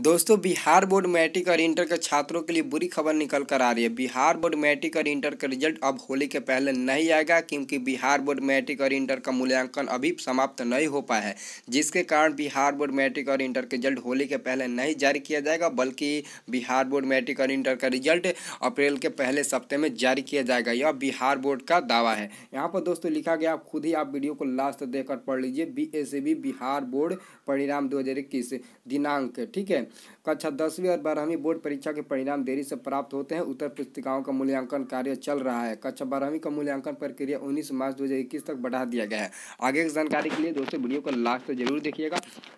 दोस्तों Bihar board matric और inter के छात्रों के लिए बुरी खबर निकल कर आ रही है बिहार बोर्ड मैट्रिक और इंटर का रिजल्ट अब होली के पहले नहीं आएगा क्योंकि बिहार बोर्ड मैट्रिक और इंटर का मूल्यांकन अभी समाप्त नहीं हो पाया है जिसके कारण बिहार बोर्ड मैट्रिक और इंटर के रिजल्ट होली के पहले नहीं जारी किया जाएगा बल्कि बिहार बोर्ड मैट्रिक और इंटर का रिजल्ट अप्रैल के पहले सप्ते में जारी किया जाएगा यह बिहार बोर्ड का दावा है यहाँ पर दोस्तों लिखा गया आप खुद ही आप वीडियो को लास्ट देखकर पढ़ लीजिए बी e बिहार बोर्ड परिणाम दो दिनांक ठीक है हैं कक्षा अच्छा दसवीं और बारहवीं बोर्ड परीक्षा के परिणाम देरी से प्राप्त होते हैं उत्तर पुस्तिकाओं का मूल्यांकन कार्य चल रहा है कक्षा अच्छा बारहवीं का मूल्यांकन प्रक्रिया उन्नीस मार्च दो तक बढ़ा दिया गया है आगे की जानकारी के लिए दोस्तों वीडियो को लास्ट तक जरूर देखिएगा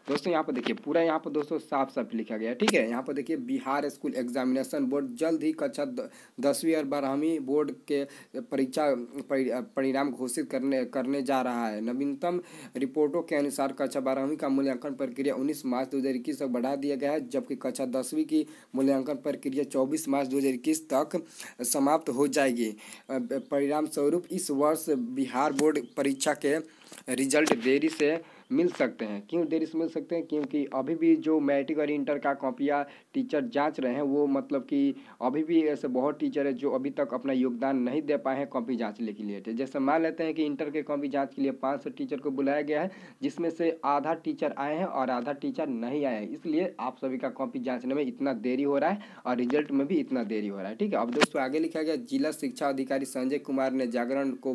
दोस्तों यहाँ पर देखिए पूरा यहाँ पर दोस्तों साफ साफ लिखा गया ठीक है यहाँ पर देखिए बिहार स्कूल एग्जामिनेशन बोर्ड जल्द ही कक्षा अच्छा दसवीं और बारहवीं बोर्ड के परीक्षा परिणाम घोषित करने करने जा रहा है नवीनतम रिपोर्टों के अनुसार कक्षा बारहवीं का मूल्यांकन प्रक्रिया उन्नीस मार्च दो तक बढ़ा दिया गया है है जबकि कक्षा दसवीं की मूल्यांकन प्रक्रिया चौबीस मार्च दो तक समाप्त हो जाएगी परिणाम स्वरूप इस वर्ष बिहार बोर्ड परीक्षा के रिजल्ट देरी से मिल सकते हैं क्यों देरी से मिल सकते हैं क्योंकि अभी भी जो मैट्रिक और इंटर का कॉपियाँ टीचर जांच रहे हैं वो मतलब कि अभी भी ऐसे बहुत टीचर है जो अभी तक अपना योगदान नहीं दे पाए हैं कॉपी जाँचने के लिए तो जैसे मान लेते हैं कि इंटर के कॉपी जांच के लिए पाँच सौ टीचर को बुलाया गया है जिसमें से आधा टीचर आए हैं और आधा टीचर नहीं आए हैं इसलिए आप सभी का कॉपी जाँचने में इतना देरी हो रहा है और रिजल्ट में भी इतना देरी हो रहा है ठीक है अब दोस्तों आगे लिखा गया जिला शिक्षा अधिकारी संजय कुमार ने जागरण को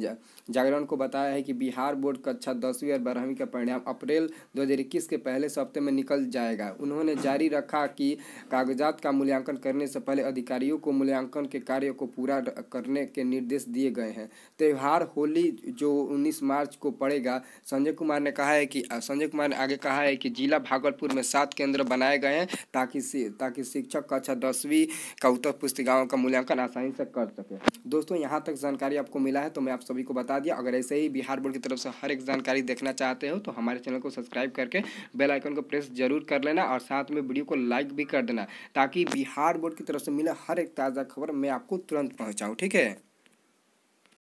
जागरण को बताया है कि बिहार बिहार बोर्ड कक्षा अच्छा दसवीं और बारहवीं का परिणाम अप्रैल 2021 के पहले सप्ते में निकल जाएगा उन्होंने जारी रखा कि कागजात का मूल्यांकन करने से पहले अधिकारियों को मूल्यांकन के कार्य को पूरा करने के निर्देश दिए गए हैं त्यौहार होली जो उन्नीस मार्च को पड़ेगा संजय कुमार ने कहा है कि संजय कुमार ने आगे कहा है कि जिला भागलपुर में सात केंद्र बनाए गए हैं ताकि ताकि शिक्षक कक्षा अच्छा दसवीं का उत्तर पुस्तिकाओं का मूल्यांकन आसानी से कर सके दोस्तों यहाँ तक जानकारी आपको मिला है तो मैं आप सभी को बता दिया अगर ऐसे ही बिहार बोर्ड की तरफ से हर एक जानकारी देखना चाहते हो तो हमारे चैनल को सब्सक्राइब करके बेल आइकन को प्रेस जरूर कर लेना और साथ में वीडियो को लाइक भी कर देना ताकि बिहार बोर्ड की तरफ से मिला हर एक ताज़ा खबर मैं आपको तुरंत पहुँचाऊँ ठीक है